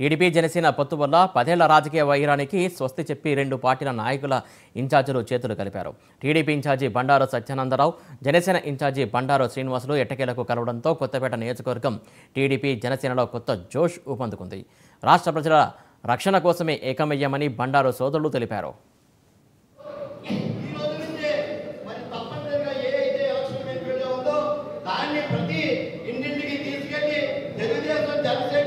TDP Janasena పొత్తు వల్ల పదేళ్ల రాజకీయ వైరానికి స్వస్తి చెప్పి రెండు పార్టీల నాయకుల ఇన్ఛార్జీలు చేతులు కలిపారు టీడీపీ ఇన్ఛార్జి బండారు సత్యానందరావు జనసేన ఇన్ఛార్జి బండారు శ్రీనివాసులు ఎట్టకేలకు కలవడంతో కొత్తపేట నియోజకవర్గం టీడీపీ జనసేనలో కొత్త జోష్ ఊపందుకుంది రాష్ట్ర ప్రజల రక్షణ కోసమే ఏకమయ్యామని బండారు సోదరులు తెలిపారు తీసుకెళ్లి తెలుగుదేశం జనసేన